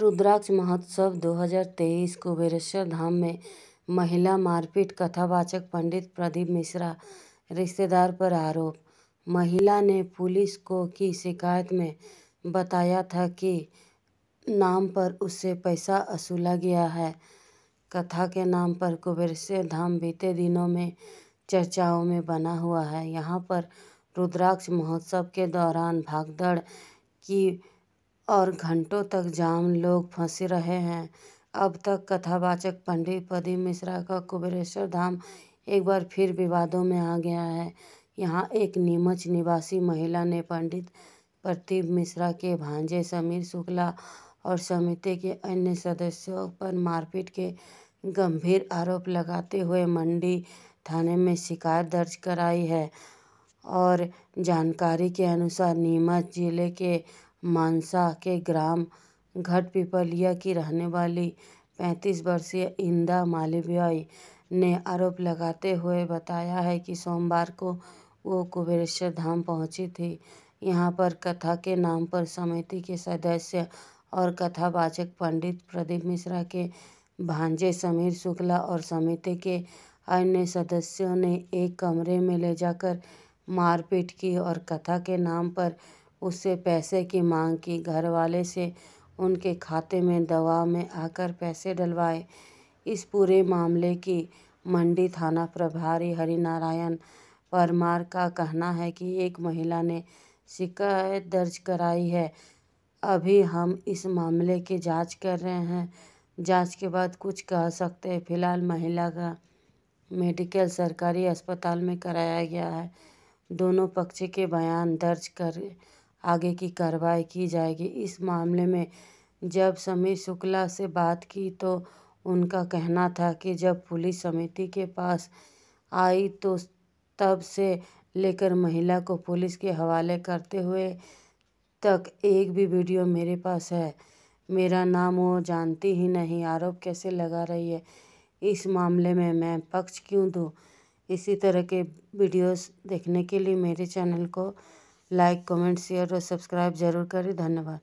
रुद्राक्ष महोत्सव दो हज़ार तेईस धाम में महिला मारपीट कथावाचक पंडित प्रदीप मिश्रा रिश्तेदार पर आरोप महिला ने पुलिस को की शिकायत में बताया था कि नाम पर उससे पैसा वसूला गया है कथा के नाम पर कुबेरेश्वर धाम बीते दिनों में चर्चाओं में बना हुआ है यहाँ पर रुद्राक्ष महोत्सव के दौरान भागदड़ की और घंटों तक जाम लोग फंसे रहे हैं अब तक कथावाचक पंडित प्रदीप मिश्रा का कुबेरेश्वर धाम एक बार फिर विवादों में आ गया है यहाँ एक नीमच निवासी महिला ने पंडित प्रदीप मिश्रा के भांजे समीर शुक्ला और समिति के अन्य सदस्यों पर मारपीट के गंभीर आरोप लगाते हुए मंडी थाने में शिकायत दर्ज कराई है और जानकारी के अनुसार नीमच जिले के मानसा के ग्राम घट पिपलिया की रहने वाली पैंतीस वर्षीय इंदा मालवीय ने आरोप लगाते हुए बताया है कि सोमवार को वो कुबेरेश्वर धाम पहुंची थी यहां पर कथा के नाम पर समिति के सदस्य और कथावाचक पंडित प्रदीप मिश्रा के भांजे समीर शुक्ला और समिति के अन्य सदस्यों ने एक कमरे में ले जाकर मारपीट की और कथा के नाम पर उससे पैसे की मांग की घर वाले से उनके खाते में दवा में आकर पैसे डलवाए इस पूरे मामले की मंडी थाना प्रभारी हरिनारायण परमार का कहना है कि एक महिला ने शिकायत दर्ज कराई है अभी हम इस मामले की जांच कर रहे हैं जांच के बाद कुछ कह सकते हैं फिलहाल महिला का मेडिकल सरकारी अस्पताल में कराया गया है दोनों पक्ष के बयान दर्ज कर आगे की कार्रवाई की जाएगी इस मामले में जब समीर शुक्ला से बात की तो उनका कहना था कि जब पुलिस समिति के पास आई तो तब से लेकर महिला को पुलिस के हवाले करते हुए तक एक भी वीडियो मेरे पास है मेरा नाम वो जानती ही नहीं आरोप कैसे लगा रही है इस मामले में मैं पक्ष क्यों दूँ इसी तरह के वीडियोस देखने के लिए मेरे चैनल को लाइक कमेंट शेयर और सब्सक्राइब ज़रूर करें धन्यवाद